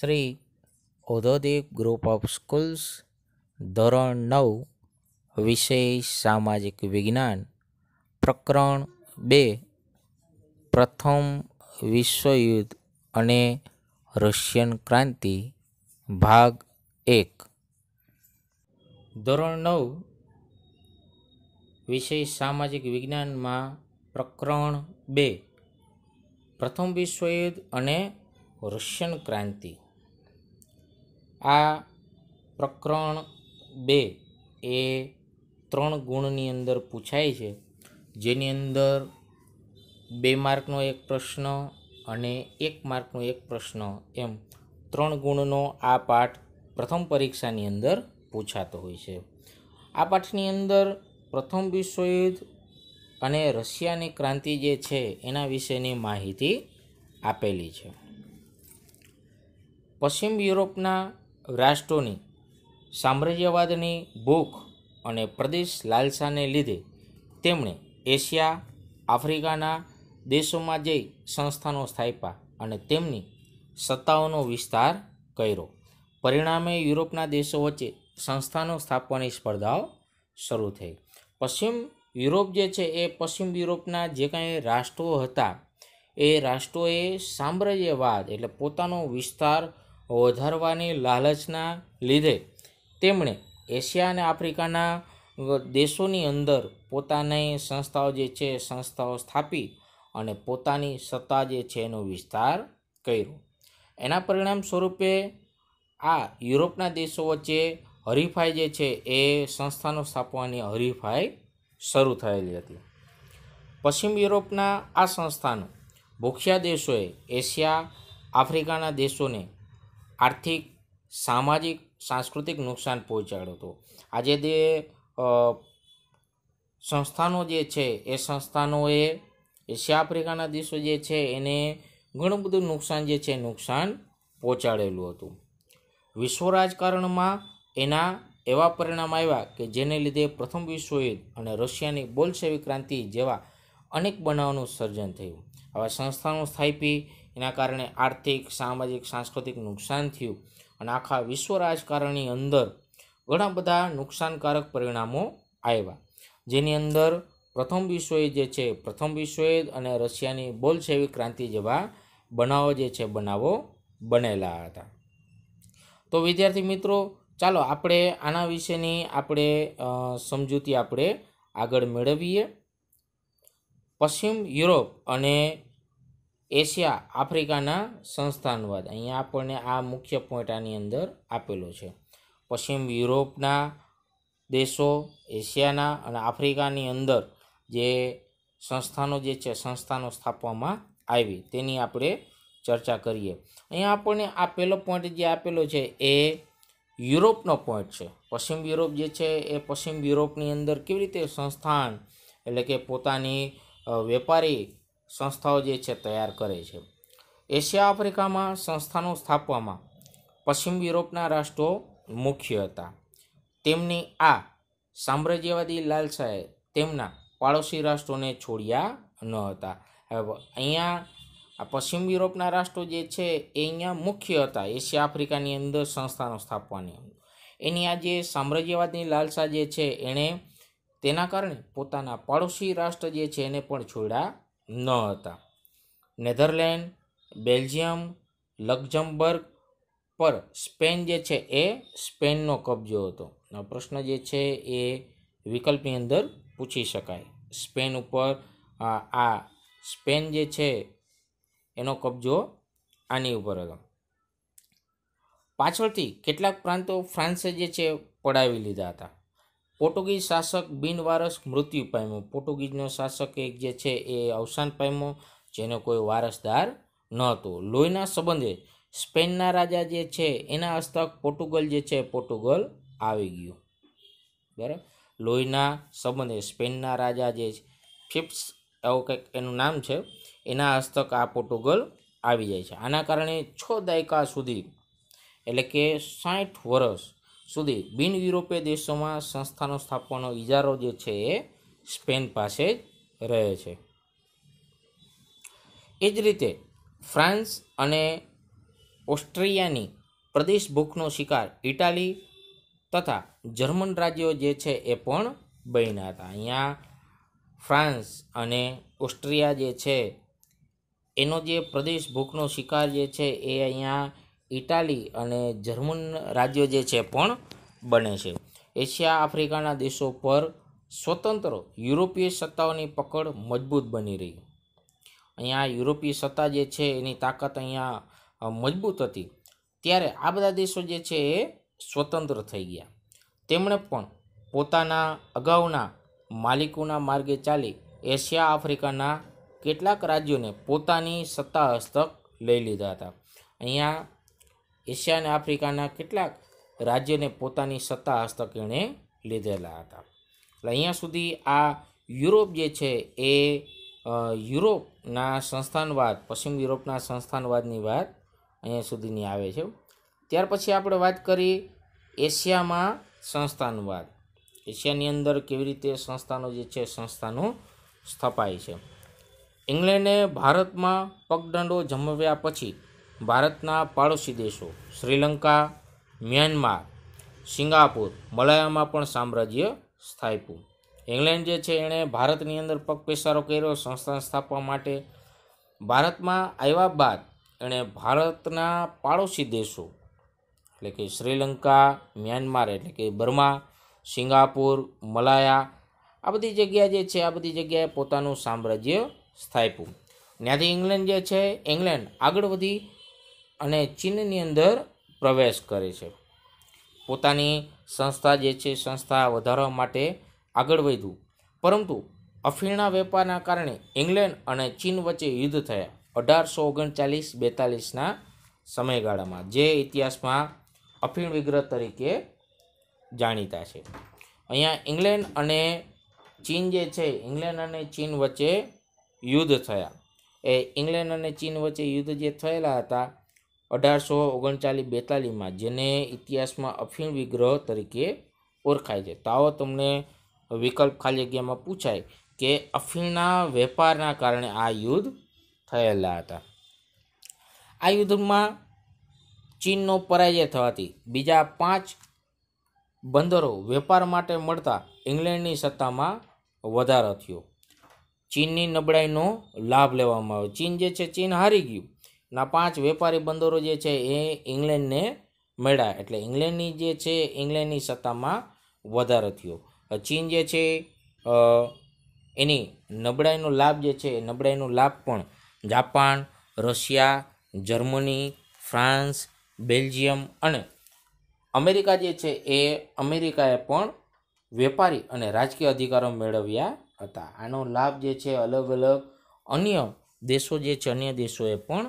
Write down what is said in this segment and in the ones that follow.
શ્રી ઔદ્યોગિક group of schools ધોરણ નવ વિષય સામાજિક વિજ્ઞાન પ્રકરણ બે પ્રથમ વિશ્વયુદ્ધ અને રશિયન ક્રાંતિ ભાગ એક ધોરણ નવ વિષય સામાજિક વિજ્ઞાનમાં પ્રકરણ બે પ્રથમ વિશ્વયુદ્ધ અને રશિયન ક્રાંતિ આ પ્રકરણ બે એ ત્રણ ગુણની અંદર પૂછાય છે જેની અંદર બે માર્કનો એક પ્રશ્ન અને એક માર્કનો એક પ્રશ્ન એમ ત્રણ ગુણનો આ પાઠ પ્રથમ પરીક્ષાની અંદર પૂછાતો હોય છે આ પાઠની અંદર પ્રથમ વિશ્વયુદ્ધ અને રશિયાની ક્રાંતિ જે છે એના વિશેની માહિતી આપેલી છે પશ્ચિમ યુરોપના રાષ્ટ્રોની સામ્રાજ્યવાદની ભૂખ અને પ્રદેશ લાલસાને લીધે તેમણે એશિયા આફ્રિકાના દેશોમાં જઈ સંસ્થાનો સ્થાપ્યા અને તેમની સત્તાઓનો વિસ્તાર કર્યો પરિણામે યુરોપના દેશો વચ્ચે સંસ્થાનો સ્થાપવાની સ્પર્ધાઓ શરૂ થઈ પશ્ચિમ યુરોપ જે છે એ પશ્ચિમ યુરોપના જે કાંઈ રાષ્ટ્રો હતા એ રાષ્ટ્રોએ સામ્રાજ્યવાદ એટલે પોતાનો વિસ્તાર વધારવાની લાલચના લીધે તેમણે એશિયા અને આફ્રિકાના દેશોની અંદર પોતાની સંસ્થાઓ જે છે સંસ્થાઓ સ્થાપી અને પોતાની સત્તા જે છે એનો વિસ્તાર કર્યો એના પરિણામ સ્વરૂપે આ યુરોપના દેશો વચ્ચે હરીફાઈ જે છે એ સંસ્થાનો સ્થાપવાની હરીફાઈ શરૂ થયેલી હતી પશ્ચિમ યુરોપના આ સંસ્થાનો ભૂખ્યા દેશોએ એશિયા આફ્રિકાના દેશોને આર્થિક સામાજિક સાંસ્કૃતિક નુકસાન પહોંચાડ્યું હતું આજે જે સંસ્થાનો જે છે એ સંસ્થાનોએ એશિયા આફ્રિકાના દેશો જે છે એને ઘણું બધું નુકસાન જે છે નુકસાન પહોંચાડેલું હતું વિશ્વ રાજકારણમાં એના એવા પરિણામ આવ્યા કે જેને લીધે પ્રથમ વિશ્વયુદ્ધ અને રશિયાની બોલસેવી ક્રાંતિ જેવા અનેક બનાવોનું સર્જન થયું હવે સંસ્થાનો સ્થાપી એના કારણે આર્થિક સામાજિક સાંસ્કૃતિક નુકસાન થયું અને આખા વિશ્વ રાજકારણની અંદર ઘણા બધા નુકસાનકારક પરિણામો આવ્યા જેની અંદર પ્રથમ વિશ્વયુદ્ધ જે છે પ્રથમ વિશ્વયુદ્ધ અને રશિયાની બોલશેવી ક્રાંતિ જેવા બનાવો જે છે બનાવો બનેલા હતા તો વિદ્યાર્થી મિત્રો ચાલો આપણે આના વિશેની આપણે સમજૂતી આપણે આગળ મેળવીએ પશ્ચિમ યુરોપ અને એશિયા આફ્રિકાના સંસ્થાનવાદ અહીંયા આપણને આ મુખ્ય પોઈન્ટ આની અંદર આપેલો છે પશ્ચિમ યુરોપના દેશો એશિયાના અને આફ્રિકાની અંદર જે સંસ્થાનો જે છે સંસ્થાનો સ્થાપવામાં આવી તેની આપણે ચર્ચા કરીએ અહીંયા આપણને આ પહેલો પોઈન્ટ જે આપેલો છે એ યુરોપનો પોઈન્ટ છે પશ્ચિમ યુરોપ જે છે એ પશ્ચિમ યુરોપની અંદર કેવી રીતે સંસ્થાન એટલે કે પોતાની વેપારી સંસ્થાઓ જે છે તૈયાર કરે છે એશિયા આફ્રિકામાં સંસ્થાનો સ્થાપવામાં પશ્ચિમ યુરોપના રાષ્ટ્રો મુખ્ય હતા તેમની આ સામ્રાજ્યવાદી લાલસાએ તેમના પાડોશી રાષ્ટ્રોને છોડ્યા ન હતા હવે અહીંયા આ પશ્ચિમ યુરોપના રાષ્ટ્રો જે છે એ અહીંયા મુખ્ય હતા એશિયા આફ્રિકાની અંદર સંસ્થાનો સ્થાપવાની એની આ જે સામ્રાજ્યવાદની લાલસા જે છે એણે તેના કારણે પોતાના પાડોશી રાષ્ટ્ર જે છે એને પણ છોડ્યા ન હતા નેધરલેન્ડ બેલ્જિયમ લક્ઝમબર્ગ પર સ્પેન જે છે એ સ્પેનનો કબજો હતો પ્રશ્ન જે છે એ વિકલ્પની અંદર પૂછી શકાય સ્પેન ઉપર આ સ્પેન જે છે એનો કબજો આની ઉપર હતો પાછળથી કેટલાક પ્રાંતો ફ્રાન્સે જે છે પડાવી લીધા હતા પોર્ટુગીઝ શાસક બિનવારસ મૃત્યુ પામ્યો પોર્ટુગીઝનો શાસક એક જે છે એ અવસાન પામ્યો જેનો કોઈ વારસદાર ન હતો લોહીના સંબંધે સ્પેનના રાજા જે છે એના હસ્તક પોર્ટુગલ જે છે પોર્ટુગલ આવી ગયું બરાબર લોહીના સંબંધે સ્પેનના રાજા જે ફિફ્સ એવું કંઈક એનું નામ છે એના હસ્તક આ પોર્ટુગલ આવી જાય છે આના કારણે છ દાયકા સુધી એટલે કે સાઠ વર્ષ સુધી બિન યુરોપીય દેશોમાં સંસ્થાનો સ્થાપવાનો ઇજારો જે છે એ સ્પેન પાસે જ રહે છે એ જ રીતે ફ્રાન્સ અને ઓસ્ટ્રિયાની પ્રદેશ ભૂખનો શિકાર ઇટાલી તથા જર્મન રાજ્યો જે છે એ પણ બન્યા હતા અહીંયા ફ્રાન્સ અને ઓસ્ટ્રિયા જે છે એનો જે પ્રદેશ ભૂખનો શિકાર જે છે એ અહીંયા ઇટાલી અને જર્મન રાજ્યો જે છે પણ બને છે એશિયા આફ્રિકાના દેશો પર સ્વતંત્ર યુરોપીય સત્તાઓની પકડ મજબૂત બની રહી અહીંયા યુરોપીય સત્તા જે છે એની તાકાત અહીંયા મજબૂત હતી ત્યારે આ બધા દેશો જે છે એ સ્વતંત્ર થઈ ગયા તેમણે પણ પોતાના અગાઉના માલિકોના માર્ગે ચાલી એશિયા આફ્રિકાના કેટલાક રાજ્યોને પોતાની સત્તા હસ્તક લઈ લીધા હતા અહીંયા એશિયા અને આફ્રિકાના કેટલાક રાજ્યોને પોતાની સત્તા હસ્તક એણે લીધેલા હતા એટલે અહીંયા સુધી આ યુરોપ જે છે એ યુરોપના સંસ્થાનવાદ પશ્ચિમ યુરોપના સંસ્થાનવાદની વાત અહીંયા સુધીની આવે છે ત્યાર પછી આપણે વાત કરી એશિયામાં સંસ્થાનવાદ એશિયાની અંદર કેવી રીતે સંસ્થાનો જે છે સંસ્થાનો સ્થપાય છે ઇંગ્લેન્ડે ભારતમાં પગદંડો જમવ્યા પછી ભારતના પાડોશી દેશો શ્રીલંકા મ્યાનમાર સિંગાપુર મલયામાં પણ સામ્રાજ્ય સ્થાપ્યું ઇંગ્લેન્ડ જે છે એણે ભારતની અંદર પગપેસારો કર્યો સંસ્થાન સ્થાપવા માટે ભારતમાં આવ્યા બાદ એણે ભારતના પાડોશી દેશો એટલે કે શ્રીલંકા મ્યાનમાર એટલે કે બર્મા સિંગાપુર મલાયા આ બધી જગ્યા જે છે આ બધી જગ્યાએ પોતાનું સામ્રાજ્ય સ્થાપ્યું ત્યાંથી ઇંગ્લેન્ડ જે છે ઇંગ્લેન્ડ આગળ વધી અને ચીનની અંદર પ્રવેશ કરે છે પોતાની સંસ્થા જે છે સંસ્થા વધારવા માટે આગળ વધ્યું પરંતુ અફીણના વેપારના કારણે ઇંગ્લેન્ડ અને ચીન વચ્ચે યુદ્ધ થયા અઢારસો ઓગણચાલીસ બેતાલીસના સમયગાળામાં જે ઇતિહાસમાં અફીણ વિગ્રહ તરીકે જાણીતા છે અહીંયા ઇંગ્લેન્ડ અને ચીન જે છે ઇંગ્લેન્ડ અને ચીન વચ્ચે યુદ્ધ થયા એ ઇંગ્લેન્ડ અને ચીન વચ્ચે યુદ્ધ જે થયેલા હતા અઢારસો ઓગણચાલીસ બેતાલીસમાં જેને ઇતિહાસમાં અફીણ વિગ્રહ તરીકે ઓળખાય છે તાઓ તમને વિકલ્પ ખાલી જગ્યામાં પૂછાય કે અફીણના વેપારના કારણે આ યુદ્ધ થયેલા હતા આ યુદ્ધમાં ચીનનો પરાજય થવાથી બીજા પાંચ બંદરો વેપાર માટે મળતા ઇંગ્લેન્ડની સત્તામાં વધારો થયો ચીનની નબળાઈનો લાભ લેવામાં આવ્યો ચીન જે છે ચીન હારી ગયું ના પાંચ વેપારી બંદરો જે છે એ ઇંગ્લેન્ડને મળ્યા એટલે ઇંગ્લેન્ડની જે છે ઇંગ્લેન્ડની સત્તામાં વધારો થયો ચીન જે છે એની નબળાઈનો લાભ જે છે એ નબળાઈનો લાભ પણ Japan Russia Germany France Belgium અને અમેરિકા જે છે એ અમેરિકાએ પણ વેપારી અને રાજકીય અધિકારો મેળવ્યા હતા આનો લાભ જે છે અલગ અલગ અન્ય દેશો જે છે અન્ય દેશોએ પણ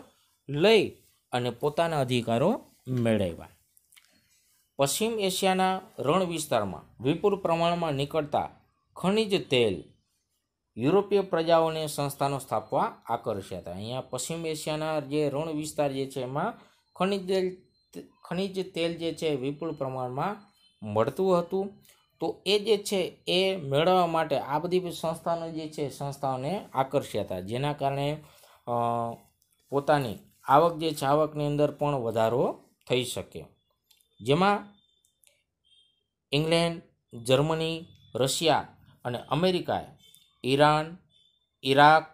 લઈ અને પોતાના અધિકારો મેળવ્યા પશ્ચિમ એશિયાના રણ વિસ્તારમાં વિપુલ પ્રમાણમાં નીકળતા ખનિજ તેલ યુરોપીય પ્રજાઓને સંસ્થાનો સ્થાપવા આકર્ષ્યા હતા અહીંયા પશ્ચિમ એશિયાના જે રણ વિસ્તાર જે છે એમાં ખનિજ તેલ ખનિજ તેલ જે છે વિપુલ પ્રમાણમાં મળતું હતું તો એ જે છે એ મેળવવા માટે આ બધી સંસ્થાનો જે છે સંસ્થાઓને આકર્ષ્યા હતા જેના કારણે પોતાની આવક જે છે આવકની અંદર પણ વધારો થઈ શકે જેમાં ઇંગ્લેન્ડ જર્મની રશિયા અને અમેરિકાએ Iran Iraq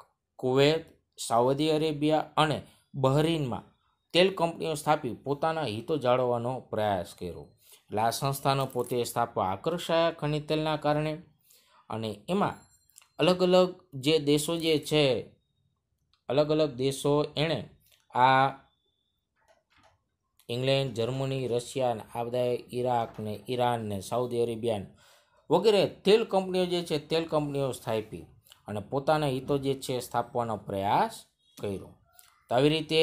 Kuwait Saudi Arabia અને બહરીનમાં તેલ કંપનીઓ સ્થાપી પોતાના હિતો જાળવવાનો પ્રયાસ કર્યો એટલે આ સંસ્થાનો પોતે સ્થાપવા આકર્ષાયા ખનિજ તેલના કારણે અને એમાં અલગ અલગ જે દેશો જે છે અલગ અલગ દેશો એણે આ ઇંગ્લેન્ડ જર્મની રશિયા આ બધા ઈરાક ને ઈરાન ને સાઉદી અરેબિયા વગેરે તેલ કંપનીઓ જે છે તેલ કંપનીઓ સ્થાપી અને પોતાના હિતો જે છે સ્થાપવાનો પ્રયાસ કર્યો તો આવી રીતે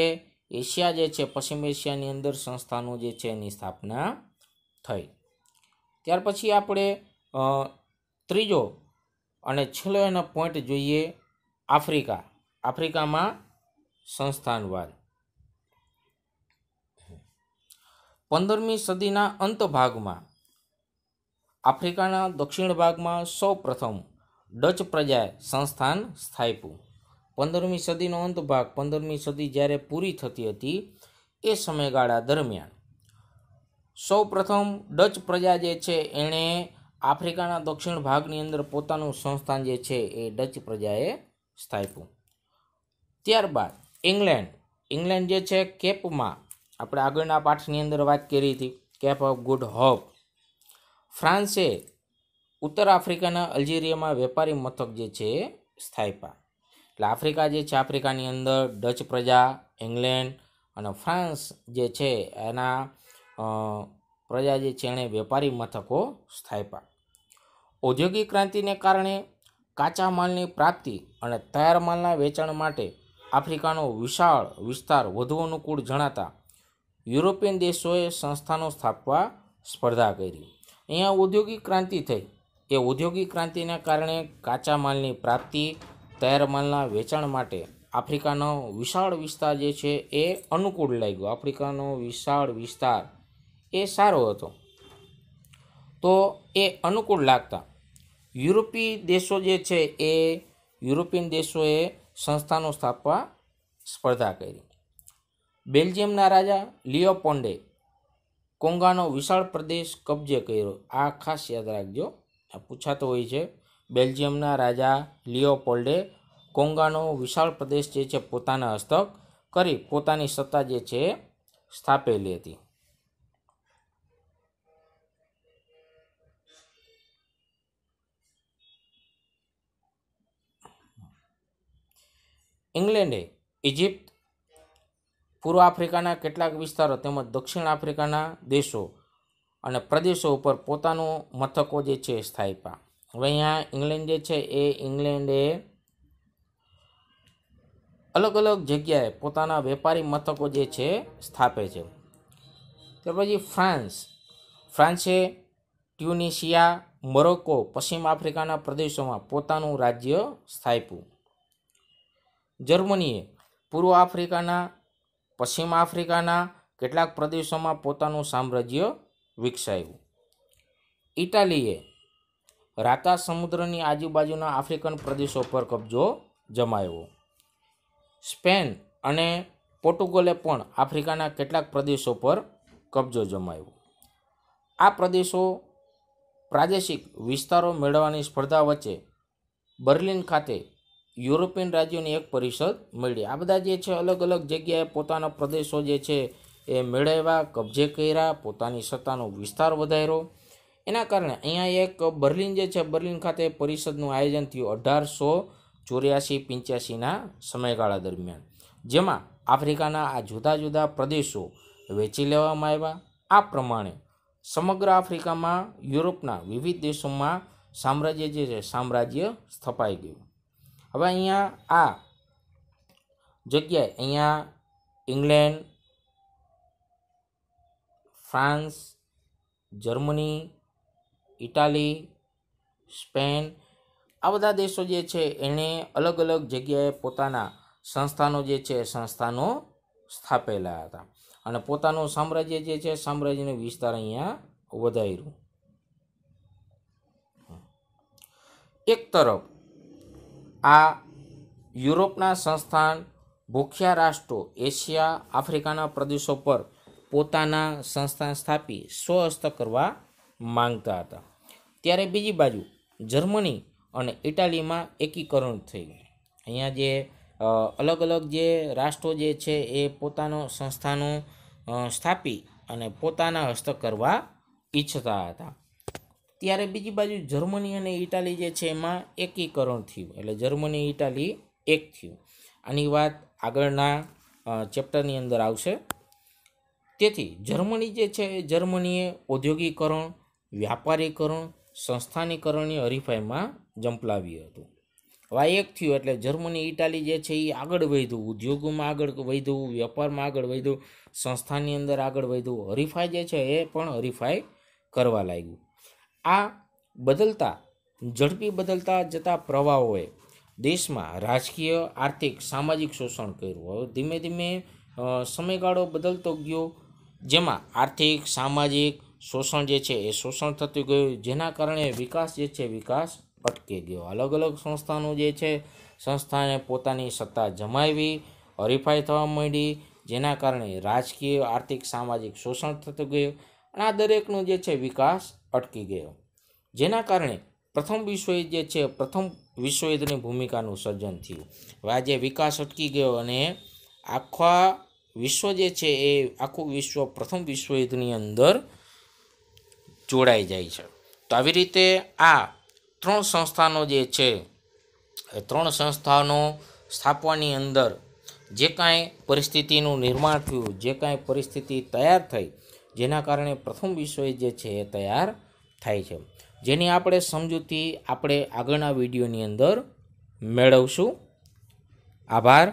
એશિયા જે છે પશ્ચિમ એશિયાની અંદર સંસ્થાનો જે છે એની સ્થાપના થઈ ત્યાર પછી આપણે ત્રીજો અને છેલ્લો એનો પોઈન્ટ જોઈએ આફ્રિકા આફ્રિકામાં સંસ્થાનવાદ પંદરમી સદીના અંત ભાગમાં આફ્રિકાના દક્ષિણ ભાગમાં સૌપ્રથમ ડચ પ્રજાએ સંસ્થાન સ્થાપ્યું પંદરમી સદીનો અંતભાગ પંદરમી સદી જ્યારે પૂરી થતી હતી એ સમયગાળા દરમિયાન સૌપ્રથમ ડચ પ્રજા જે છે એણે આફ્રિકાના દક્ષિણ ભાગની અંદર પોતાનું સંસ્થાન જે છે એ ડચ પ્રજાએ સ્થાપ્યું ત્યારબાદ ઇંગ્લેન્ડ ઇંગ્લેન્ડ જે છે કેપમાં આપણે આગળના પાઠની અંદર વાત કરી હતી કેપ ઓફ ગુડ હોપ ફ્રાન્સે ઉત્તર આફ્રિકાના અલ્જેરિયામાં વેપારી મથક જે છે સ્થાપ્યા એટલે આફ્રિકા જે છે આફ્રિકાની અંદર ડચ પ્રજા ઇંગ્લેન્ડ અને ફ્રાન્સ જે છે એના પ્રજા જે છે એણે વેપારી મથકો સ્થાપ્યા ઔદ્યોગિક ક્રાંતિને કારણે કાચા માલની પ્રાપ્તિ અને તૈયાર માલના વેચાણ માટે આફ્રિકાનો વિશાળ વિસ્તાર વધુ અનુકૂળ જણાતા યુરોપિયન દેશોએ સંસ્થાનો સ્થાપવા સ્પર્ધા કરી અહીંયા ઔદ્યોગિક ક્રાંતિ થઈ એ ઔદ્યોગિક ક્રાંતિના કારણે કાચા માલની પ્રાપ્તિ તૈયાર માલના વેચાણ માટે આફ્રિકાનો વિશાળ વિસ્તાર જે છે એ અનુકૂળ લાગ્યો આફ્રિકાનો વિશાળ વિસ્તાર એ સારો હતો તો એ અનુકૂળ લાગતા યુરોપી દેશો જે છે એ યુરોપિયન દેશોએ સંસ્થાનો સ્થાપવા સ્પર્ધા કરી બેલ્જિયમના રાજા લિયોપોન્ડે કોંગાનો વિશાળ પ્રદેશ કબજે કર્યો આ ખાસ યાદ રાખજો આ પૂછાતો હોય છે બેલ્જિયમના રાજા લિયોપોલ્ડે કોંગાનો વિશાળ પ્રદેશ જે છે પોતાના હસ્તક કરી પોતાની સત્તા જે છે સ્થાપેલી હતી ઇંગ્લેન્ડે ઇજિપ્ત પૂર્વ આફ્રિકાના કેટલાક વિસ્તારો તેમજ દક્ષિણ આફ્રિકાના દેશો અને પ્રદેશો ઉપર પોતાનું મથકો જે છે સ્થાપ્યા હવે અહીંયા ઇંગ્લેન્ડ જે છે એ ઇંગ્લેન્ડે અલગ અલગ જગ્યાએ પોતાના વેપારી મથકો જે છે સ્થાપે છે ત્યાર પછી ફ્રાન્સ ફ્રાન્સે ટ્યુનિશિયા મોરોક્કો પશ્ચિમ આફ્રિકાના પ્રદેશોમાં પોતાનું રાજ્ય સ્થાપ્યું જર્મનીએ પૂર્વ આફ્રિકાના પશ્ચિમ આફ્રિકાના કેટલાક પ્રદેશોમાં પોતાનું સામ્રાજ્ય વિકસાવ્યું ઇટાલીએ રાતા સમુદ્રની આજુબાજુના આફ્રિકન પ્રદેશો પર કબજો જમાવ્યો સ્પેન અને પોર્ટુગલે પણ આફ્રિકાના કેટલાક પ્રદેશો પર કબજો જમાવ્યો આ પ્રદેશો પ્રાદેશિક વિસ્તારો મેળવવાની સ્પર્ધા વચ્ચે બર્લિન ખાતે યુરોપિયન રાજ્યોની એક પરિષદ મળી આ બધા જે છે અલગ અલગ જગ્યાએ પોતાના પ્રદેશો જે છે એ મેળવ્યા કબજે કર્યા પોતાની સત્તાનો વિસ્તાર વધાર્યો એના કારણે અહીંયા એક બર્લિન જે છે બર્લિન ખાતે પરિષદનું આયોજન થયું અઢારસો ચોર્યાસી પંચ્યાસીના સમયગાળા દરમિયાન જેમાં આફ્રિકાના આ જુદા જુદા પ્રદેશો વેચી લેવામાં આવ્યા આ પ્રમાણે સમગ્ર આફ્રિકામાં યુરોપના વિવિધ દેશોમાં સામ્રાજ્ય જે છે સામ્રાજ્ય સ્થપાઈ ગયું હવે અહીંયા આ જગ્યાએ અહીંયા England France Germany Italy Spain આ બધા દેશો જે છે એણે અલગ અલગ જગ્યાએ પોતાના સંસ્થાનો જે છે સંસ્થાનો સ્થાપેલા હતા અને પોતાનું સામ્રાજ્ય જે છે સામ્રાજ્યનો વિસ્તાર અહીંયા વધાર્યું એક તરફ આ યુરોપના સંસ્થાન ભૂખ્યા રાષ્ટ્રો એશિયા આફ્રિકાના પ્રદેશો પર પોતાના સંસ્થાન સ્થાપી સ્વહસ્ત કરવા માંગતા હતા ત્યારે બીજી બાજુ જર્મની અને ઇટાલીમાં એકીકરણ થઈ ગયું અહીંયા જે અલગ અલગ જે રાષ્ટ્રો જે છે એ પોતાનો સંસ્થાનો સ્થાપી અને પોતાના હસ્ત કરવા ઈચ્છતા હતા ત્યારે બીજી બાજુ જર્મની અને ઇટાલી જે છે એમાં એકીકરણ થયું એટલે જર્મની ઇટાલી એક થયું આની વાત આગળના ચેપ્ટરની અંદર આવશે તેથી જર્મની જે છે જર્મનીએ ઔદ્યોગિકરણ વ્યાપારીકરણ સંસ્થાનીકરણની હરીફાઈમાં જંપલાવ્યું હતું હવે આ એક થયું એટલે જર્મની ઇટાલી જે છે એ આગળ વધ્યું ઉદ્યોગોમાં આગળ વધ્યું વેપારમાં આગળ વધ્યું સંસ્થાની અંદર આગળ વધ્યું હરીફાઈ જે છે એ પણ હરીફાઈ કરવા લાગ્યું આ બદલતા ઝડપી બદલતા જતા પ્રવાહોએ દેશમાં રાજકીય આર્થિક સામાજિક શોષણ કર્યું હવે ધીમે ધીમે સમયગાળો બદલતો ગયો જેમાં આર્થિક સામાજિક શોષણ જે છે એ શોષણ થતું ગયું જેના કારણે વિકાસ જે છે વિકાસ અટકી ગયો અલગ અલગ સંસ્થાનું જે છે સંસ્થાને પોતાની સત્તા જમાવી હરીફાઈ થવા માંડી જેના કારણે રાજકીય આર્થિક સામાજિક શોષણ થતું ગયું અને આ દરેકનો જે છે વિકાસ અટકી ગયો જેના કારણે પ્રથમ વિશ્વયુદ્ધ જે છે પ્રથમ વિશ્વયુદ્ધની ભૂમિકાનું સર્જન થયું આજે વિકાસ અટકી ગયો અને આખા વિશ્વ જે છે એ આખું વિશ્વ પ્રથમ વિશ્વયુદ્ધની અંદર જોડાઈ જાય છે તો આવી રીતે આ ત્રણ સંસ્થાનો જે છે એ ત્રણ સંસ્થાનો સ્થાપવાની અંદર જે કાંઈ પરિસ્થિતિનું નિર્માણ થયું જે કાંઈ પરિસ્થિતિ તૈયાર થઈ જેના કારણે પ્રથમ વિષય જે છે એ તૈયાર થાય છે જેની આપણે સમજૂતી આપણે આગળના વિડીયોની અંદર મેળવશું આભાર